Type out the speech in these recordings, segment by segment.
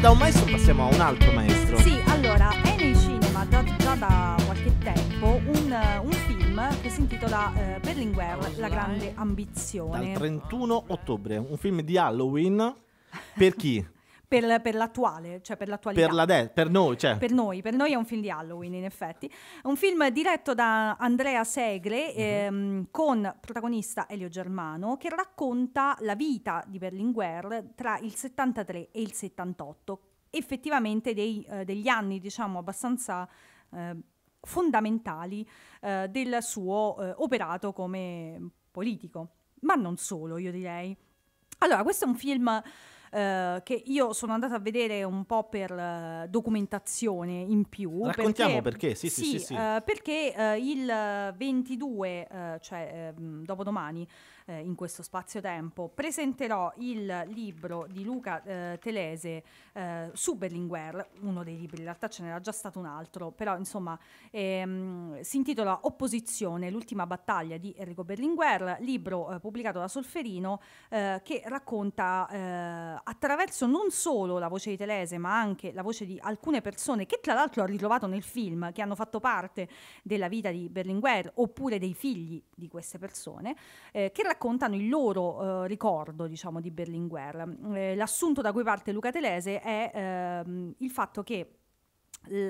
da un maestro passiamo a un altro maestro. Sì, allora, è nei cinema da, già da qualche tempo un, un film che si intitola eh, Berlinguer, La grande ambizione. Dal 31 ottobre, un film di Halloween per chi? Per, per, l'attuale, cioè per l'attualità. Per, la de- per, noi, cioè. per, noi, per noi, è un film di Halloween, in effetti. È un film diretto da Andrea Segre uh-huh. Mhm. ehm, con protagonista Elio Germano che racconta la vita di Berlinguer tra il 73 e il 78, effettivamente dei, eh, degli anni, diciamo, abbastanza eh, fondamentali eh, del suo eh, operato come politico, ma non solo, io direi. Allora, questo è un film eh, che io sono andata a vedere un po' per eh, documentazione in più. Raccontiamo perché, perché. Sì, sì, sì, sì, sì. Eh, perché il 22, cioè ehm, dopodomani, eh, in questo spazio-tempo. Presenterò il libro di Luca eh, Telese eh, su Berlinguer, uno dei libri, in realtà ce n'era già stato un altro, però insomma ehm, si intitola Opposizione, l'ultima battaglia di Enrico Berlinguer, libro eh, pubblicato da Solferino eh, che racconta attraverso non solo la voce di Telese ma anche la voce di alcune persone che tra l'altro ho ritrovato nel film, che hanno fatto parte della vita di Berlinguer oppure dei figli di queste persone, eh, che racconta raccontano il loro eh, ricordo diciamo, di Berlinguer. Eh, l'assunto da cui parte Luca Telese è ehm, il fatto che l-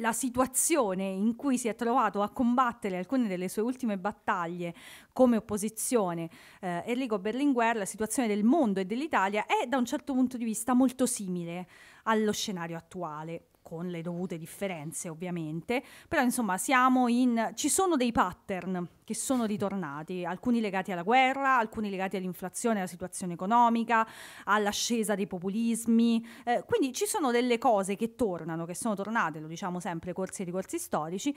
la situazione in cui si è trovato a combattere alcune delle sue ultime battaglie come opposizione eh, Enrico Berlinguer, la situazione del mondo e dell'Italia è da un certo punto di vista molto simile allo scenario attuale con le dovute differenze ovviamente, però insomma siamo in... ci sono dei pattern che sono ritornati, alcuni legati alla guerra, alcuni legati all'inflazione, alla situazione economica, all'ascesa dei populismi, eh, quindi ci sono delle cose che tornano, che sono tornate, lo diciamo sempre, corsi e ricorsi storici,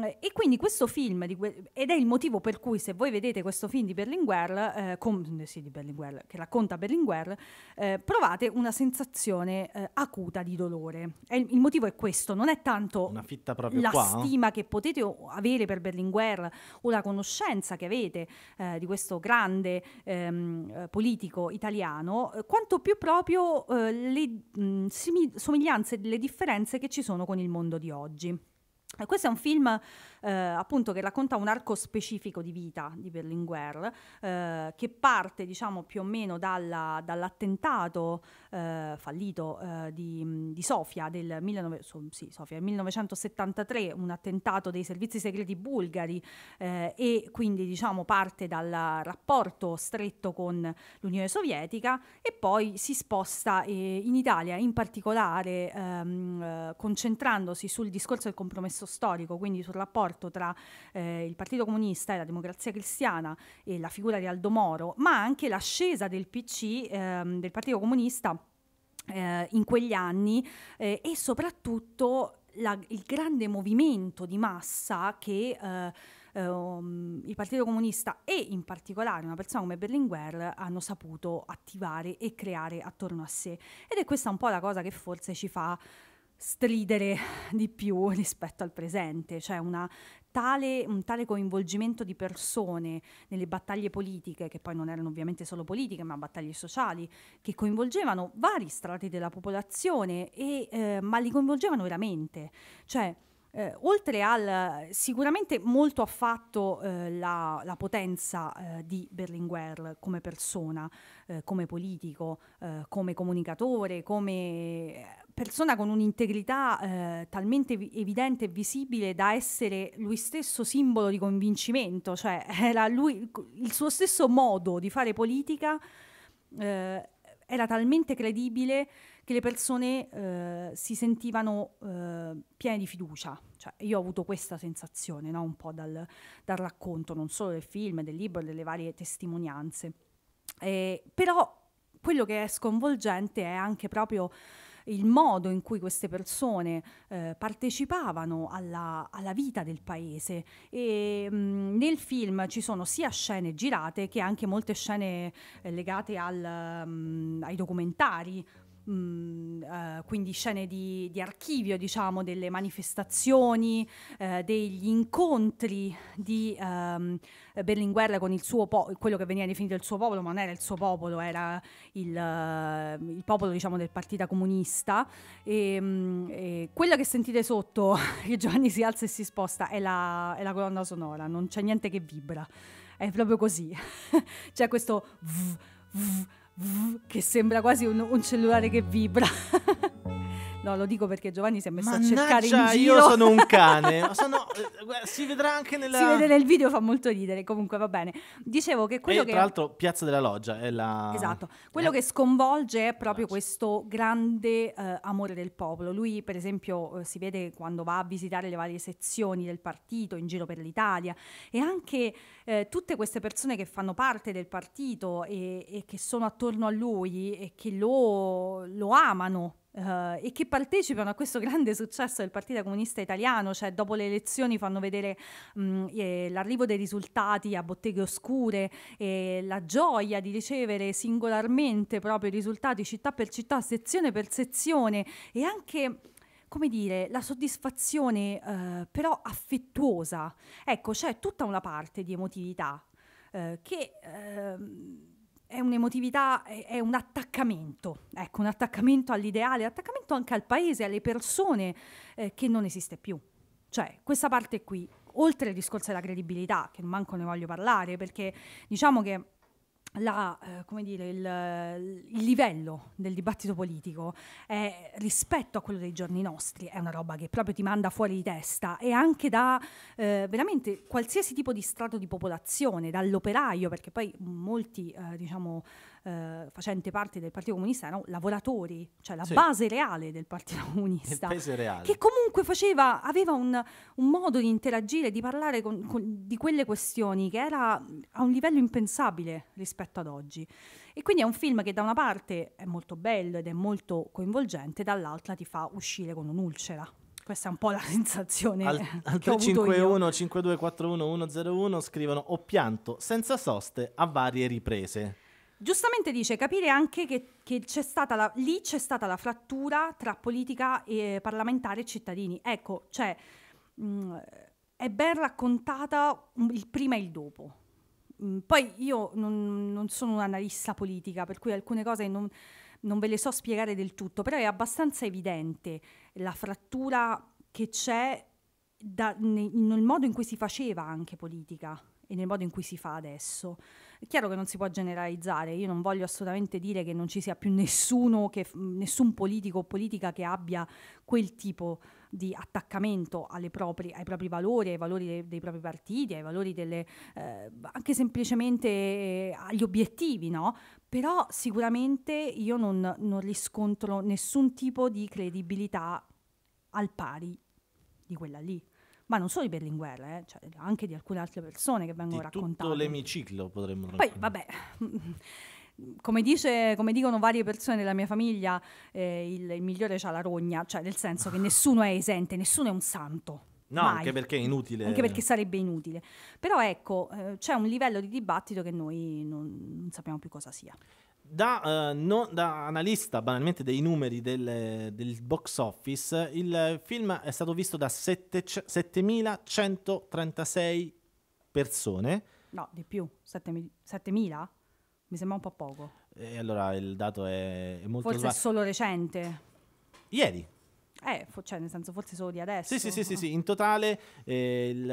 eh, e quindi questo film, que- ed è il motivo per cui se voi vedete questo film di Berlinguer, eh, com- sì, di Berlinguer che racconta Berlinguer, eh, provate una sensazione eh, acuta di dolore. È il, il motivo è questo, non è tanto la qua, eh? stima eh? che potete avere per Berlinguer o la conoscenza che avete eh, di questo grande ehm, eh, politico italiano, eh, quanto più proprio eh, le mh, mm, somiglianze e le differenze che ci sono con il mondo di oggi. Questo è un film eh, appunto che racconta un arco specifico di vita di Berlinguer, eh, che parte diciamo più o meno dalla, dall'attentato eh, fallito eh, di, di, Sofia del 19, sì, Sofia, 1973, un attentato dei servizi segreti bulgari eh, e quindi diciamo parte dal rapporto stretto con l'Unione Sovietica e poi si sposta eh, in Italia in particolare ehm, concentrandosi sul discorso del compromesso storico, quindi sul rapporto rapporto tra eh, il Partito Comunista e la Democrazia Cristiana e la figura di Aldo Moro, ma anche l'ascesa del PC, ehm, del Partito Comunista eh, in quegli anni eh, e soprattutto la, il grande movimento di massa che Um, il Partito Comunista e in particolare una persona come Berlinguer hanno saputo attivare e creare attorno a sé. Ed è questa un po' la cosa che forse ci fa stridere di più rispetto al presente, cioè una tale, un tale coinvolgimento di persone nelle battaglie politiche, che poi non erano ovviamente solo politiche, ma battaglie sociali, che coinvolgevano vari strati della popolazione, e, eh, ma li coinvolgevano veramente. Cioè, eh, oltre al sicuramente molto affatto eh, la, la, potenza eh, di Berlinguer come persona, eh, come politico, eh, come comunicatore, come persona con un'integrità eh, talmente evidente e visibile da essere lui stesso simbolo di convincimento, cioè era lui, il suo stesso modo di fare politica eh, era talmente credibile che le persone eh, si sentivano eh, piene di fiducia. Cioè, io ho avuto questa sensazione no? un po' dal, dal, racconto, non solo del film, del libro, delle varie testimonianze. Eh, però quello che è sconvolgente è anche proprio il modo in cui queste persone eh, partecipavano alla, alla, vita del paese. E, mh, mm, nel film ci sono sia scene girate che anche molte scene eh, legate al, mh, mm, ai documentari mh, eh, quindi scene di, di, archivio, diciamo, delle manifestazioni, eh, degli incontri di ehm, Berlinguer con il suo popolo, quello che veniva definito il suo popolo, ma non era il suo popolo, era il, uh, il popolo diciamo, del Partito Comunista. E, mh, e quella che sentite sotto, che Giovanni si alza e si sposta, è la, è la colonna sonora, non c'è niente che vibra, è proprio così. c'è questo... V, v, che sembra quasi un, un cellulare che vibra. No, lo dico perché Giovanni si è messo Mannaggia, a cercare in giro. io sono un cane. sono, eh, si vedrà anche nella... Si vede nel video, fa molto ridere. Comunque va bene. Dicevo che quello e, che... Tra l'altro Piazza della Loggia è la... Esatto. Quello eh. che sconvolge è proprio questo grande eh, amore del popolo. Lui, per esempio, eh, si vede quando va a visitare le varie sezioni del partito in giro per l'Italia e anche eh, tutte queste persone che fanno parte del partito e, e che sono attorno a lui e che lo, lo amano eh, e che partecipano a questo grande successo del Partito Comunista Italiano, cioè dopo le elezioni fanno vedere mh, eh, l'arrivo dei risultati a botteghe oscure, eh, la gioia di ricevere singolarmente proprio i risultati città per città, sezione per sezione e anche come dire, la soddisfazione eh, però affettuosa. Ecco, c'è tutta una parte di emotività eh, che... Eh, è un'emotività, è, è, un attaccamento, ecco, un attaccamento all'ideale, attaccamento anche al paese, alle persone eh, che non esiste più. Cioè, questa parte qui, oltre al discorso della credibilità, che manco ne voglio parlare, perché diciamo che la, eh, dire, il, il, livello del dibattito politico eh, rispetto a quello dei giorni nostri è una roba che proprio ti manda fuori di testa e anche da eh, veramente qualsiasi tipo di strato di popolazione, dall'operaio, perché poi molti eh, diciamo, eh, facente parte del Partito Comunista erano lavoratori, cioè la sì. base reale del Partito Comunista, che comunque faceva, aveva un, un, modo di interagire, di parlare con, con, di quelle questioni che era a un livello impensabile rispetto ad oggi. E quindi è un film che da una parte è molto bello ed è molto coinvolgente, dall'altra ti fa uscire con un'ulcera questa è un po' la sensazione al, al 351 5241 101 scrivono ho pianto senza soste a varie riprese Giustamente dice capire anche che, che c'è stata la, lì c'è stata la frattura tra politica e parlamentare e cittadini. Ecco, cioè mh, è ben raccontata il prima e il dopo. Mh, poi io non, non sono un analista politica, per cui alcune cose non, non ve le so spiegare del tutto, però è abbastanza evidente la frattura che c'è da, nel, nel modo in cui si faceva anche politica e nel modo in cui si fa adesso. È chiaro che non si può generalizzare, io non voglio assolutamente dire che non ci sia più nessuno, che, nessun politico o politica che abbia quel tipo di attaccamento proprie, ai propri valori, ai valori dei, dei propri partiti, ai valori delle, eh, anche semplicemente eh, agli obiettivi, no? Però sicuramente io non, non riscontro nessun tipo di credibilità al pari di quella lì ma non solo di Berlinguer, eh, cioè anche di alcune altre persone che vengono di raccontate. Tutto l'emiciclo potremmo raccontare. Poi, vabbè. Come, dice, come, dicono varie persone della mia famiglia, eh, il, il, migliore ha la rogna, cioè nel senso che nessuno è esente, nessuno è un santo. No, mai. anche perché è inutile. Anche perché sarebbe inutile. Però ecco, eh, c'è un livello di dibattito che noi non, non sappiamo più cosa sia. Da, uh, eh, non, da, analista banalmente dei numeri del, del, box office, il film è stato visto da 7, 7.136 persone. No, di più, 7.000? Mi sembra un po' poco. E allora il dato è, è molto... Forse sva- è solo recente. Ieri. Eh, cioè, nel senso, forse solo di adesso. Sì, sì, sì, sì, ah. sì. in totale eh, il,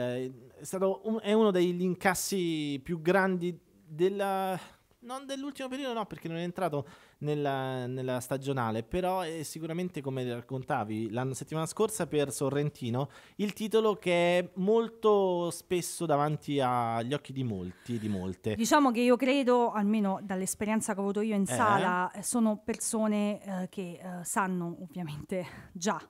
è, un, è uno degli incassi più grandi della non dell'ultimo periodo no, perché non è entrato nella, nella stagionale, però è sicuramente come raccontavi la settimana scorsa per Sorrentino, il titolo che è molto spesso davanti agli occhi di molti di molte. Diciamo che io credo, almeno dall'esperienza che ho avuto io in eh. sala, sono persone eh, che eh, sanno ovviamente già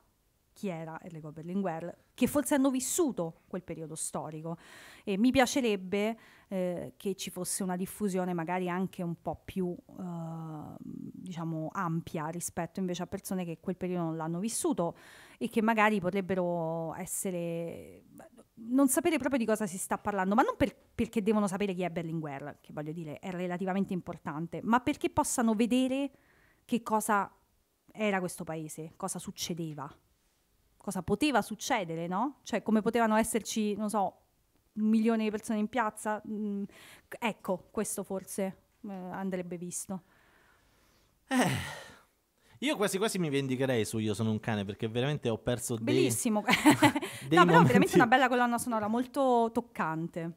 chi era Enrico Berlinguer, che forse hanno vissuto quel periodo storico. E mi piacerebbe eh, che ci fosse una diffusione magari anche un po' più eh, diciamo ampia rispetto invece a persone che quel periodo non l'hanno vissuto e che magari potrebbero essere non sapere proprio di cosa si sta parlando, ma non per, perché devono sapere chi è Berlinguer, che voglio dire è relativamente importante, ma perché possano vedere che cosa era questo paese, cosa succedeva cosa poteva succedere, no? Cioè come potevano esserci, non so, un milione di persone in piazza. Mm, ecco, questo forse eh, andrebbe visto. Eh. Io quasi quasi mi vendicherei su Io sono un cane perché veramente ho perso dei Bellissimo. dei no, però veramente una bella colonna sonora, molto toccante.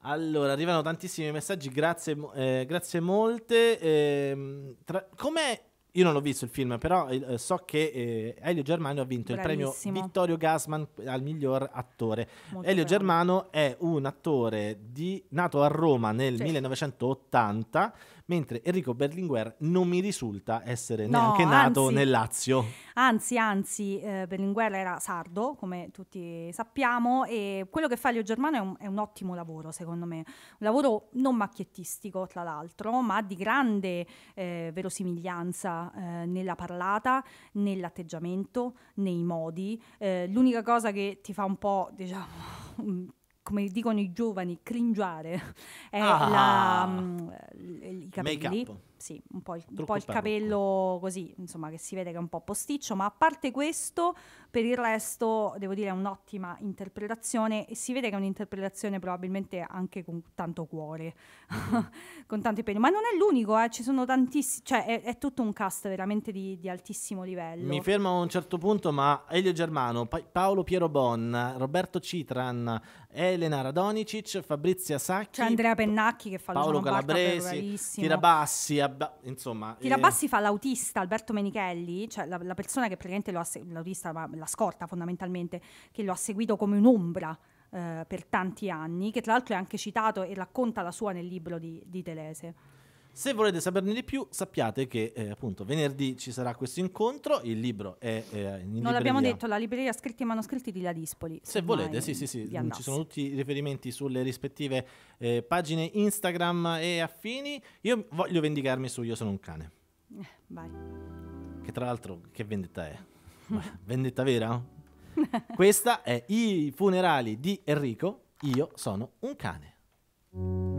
Allora, arrivano tantissimi messaggi, grazie, eh, grazie molte. Eh, tra... Com'è io non ho visto il film, però eh, so che eh, Elio Germano ha vinto Bravissimo. il premio Vittorio Gassman al miglior attore. Molto Elio bravo. Germano è un attore di, nato a Roma nel sì. 1980 mentre Enrico Berlinguer non mi risulta essere no, neanche nato anzi, nel Lazio. Anzi, anzi, eh, Berlinguer era sardo, come tutti sappiamo, e quello che fa Leo Germano è un, è un ottimo lavoro, secondo me. Un lavoro non macchiettistico, tra l'altro, ma di grande eh, verosimiglianza eh, nella parlata, nell'atteggiamento, nei modi. Eh, l'unica cosa che ti fa un po', diciamo come dicono i giovani, cringiare è ah, la, mh, mm, i capelli. Make-up sì, un po' il, un po il capello così, insomma, che si vede che è un po' posticcio, ma a parte questo, per il resto, devo dire, è un'ottima interpretazione e si vede che è un'interpretazione probabilmente anche con tanto cuore, mm-hmm. con tanto impegno. Ma non è l'unico, eh, ci sono tantissimi, cioè è, è, tutto un cast veramente di, di, altissimo livello. Mi fermo a un certo punto, ma Elio Germano, pa- Paolo Piero Bon, Roberto Citran, Elena Radonicic, Fabrizia Sacchi, c'è cioè, Andrea Pennacchi che fa Paolo Giuno Calabresi, Tirabassi, abba- insomma, Tirabassi eh... fa l'autista Alberto Menichelli, cioè la, la persona che praticamente lo ha seguito, l'autista, ma la scorta fondamentalmente, che lo ha seguito come un'ombra eh, per tanti anni, che tra l'altro è anche citato e racconta la sua nel libro di, di Telese. Se volete saperne di più, sappiate che eh, appunto venerdì ci sarà questo incontro. Il libro è eh, in non libreria. Non l'abbiamo detto, la libreria scritti e manoscritti di Ladispoli. Se, se volete, sì, sì, sì. Ci sono tutti i riferimenti sulle rispettive eh, pagine Instagram e affini. Io voglio vendicarmi su Io sono un cane. Eh, vai. Che tra l'altro, che vendetta è? vendetta vera? Questa è I funerali di Enrico. Io sono un cane.